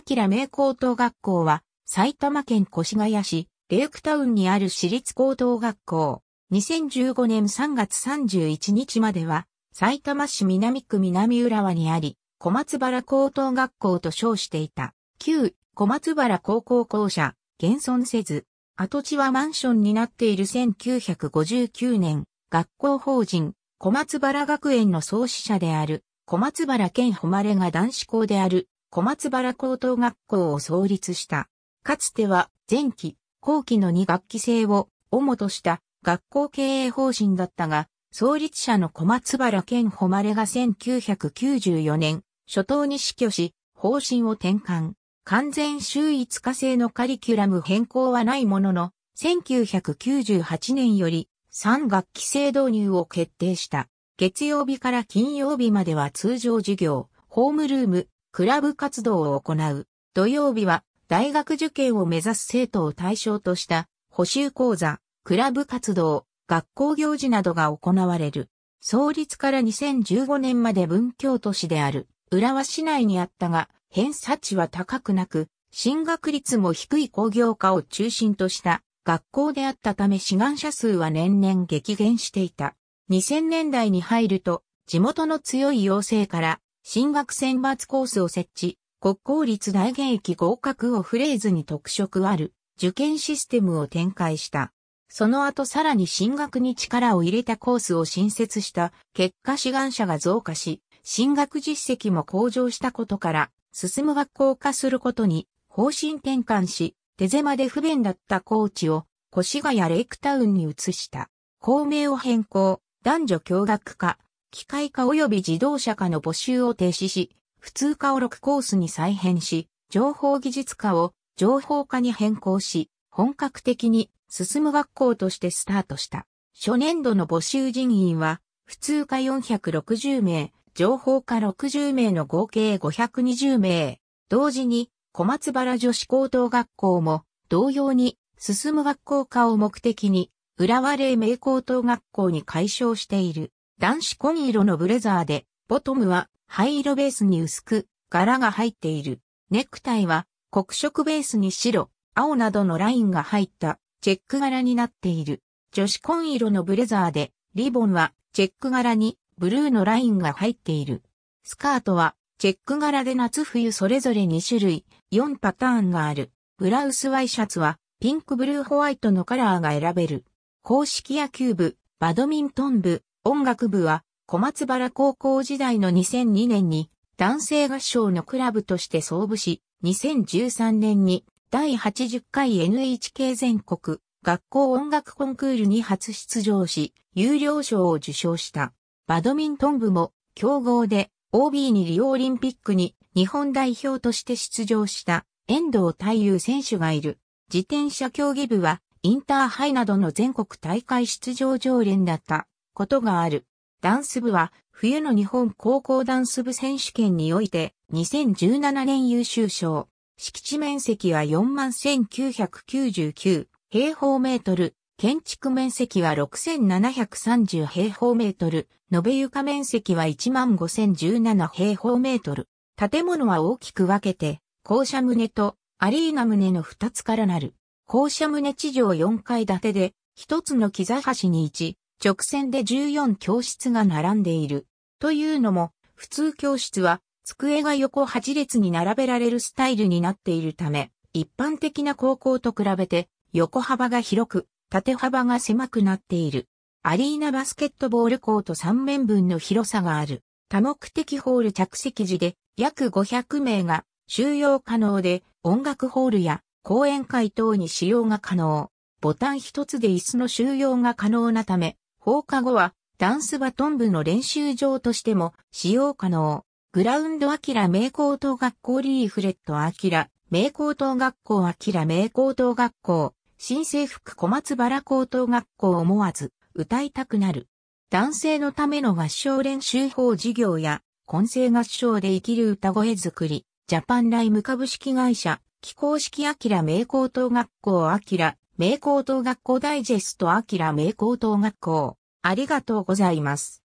明名高等学校は、埼玉県越谷市、レイクタウンにある私立高等学校。2015年3月31日までは、埼玉市南区南浦和にあり、小松原高等学校と称していた。旧小松原高校校舎、現存せず、跡地はマンションになっている1959年、学校法人、小松原学園の創始者である、小松原県誉が男子校である小松原高等学校を創立した。かつては前期、後期の2学期制を主とした学校経営方針だったが、創立者の小松原健誉が1994年、初頭に死去し、方針を転換。完全週5日制のカリキュラム変更はないものの、1998年より3学期制導入を決定した。月曜日から金曜日までは通常授業、ホームルーム、クラブ活動を行う。土曜日は大学受験を目指す生徒を対象とした補修講座、クラブ活動、学校行事などが行われる。創立から2015年まで文教都市である浦和市内にあったが、偏差値は高くなく、進学率も低い工業化を中心とした学校であったため志願者数は年々激減していた。2000年代に入ると、地元の強い要請から進学選抜コースを設置、国公立大現役合格をフレーズに特色ある受験システムを展開した。その後さらに進学に力を入れたコースを新設した結果志願者が増加し、進学実績も向上したことから、進む学校化することに方針転換し、手狭で不便だった高知を越谷レイクタウンに移した。校名を変更、男女共学化、機械化及び自動車化の募集を停止し、普通化を6コースに再編し、情報技術科を情報化に変更し、本格的に進む学校としてスタートした。初年度の募集人員は、普通科460名、情報科60名の合計520名。同時に、小松原女子高等学校も、同様に、進む学校化を目的に、浦和黎明高等学校に解消している。男子紺色のブレザーで、ボトムは灰色ベースに薄く、柄が入っている。ネクタイは黒色ベースに白、青などのラインが入ったチェック柄になっている。女子紺色のブレザーで、リボンはチェック柄にブルーのラインが入っている。スカートはチェック柄で夏冬それぞれ2種類、4パターンがある。ブラウスワイシャツはピンクブルーホワイトのカラーが選べる。公式野球部、バドミントン部、音楽部は小松原高校時代の2002年に男性合唱のクラブとして創部し、2013年に第80回 NHK 全国学校音楽コンクールに初出場し、有料賞を受賞した。バドミントン部も強豪で OB にリオオリンピックに日本代表として出場した遠藤太優選手がいる。自転車競技部はインターハイなどの全国大会出場常連だった。ことがある。ダンス部は冬の日本高校ダンス部選手権において2017年優秀賞。敷地面積は41,999平方メートル。建築面積は6,730平方メートル。延べ床面積は15,017平方メートル。建物は大きく分けて、校舎棟とアリーナ棟の2つからなる。校舎棟地上4階建てで、1つの木座橋に1、直線で14教室が並んでいる。というのも、普通教室は机が横8列に並べられるスタイルになっているため、一般的な高校と比べて横幅が広く、縦幅が狭くなっている。アリーナバスケットボールコート3面分の広さがある。多目的ホール着席時で約500名が収容可能で音楽ホールや講演会等に使用が可能。ボタン一つで椅子の収容が可能なため、放課後はダンスバトン部の練習場としても使用可能。グラウンドアキラ名高等学校リーフレットアキラ名高等学校アキラ名高等学校新制服小松原高等学校思わず歌いたくなる。男性のための合唱練習法事業や混声合唱で生きる歌声作り、ジャパンライム株式会社、気候式アキラ名高等学校アキラ名高等学校ダイジェストアキラ名高等学校。ありがとうございます。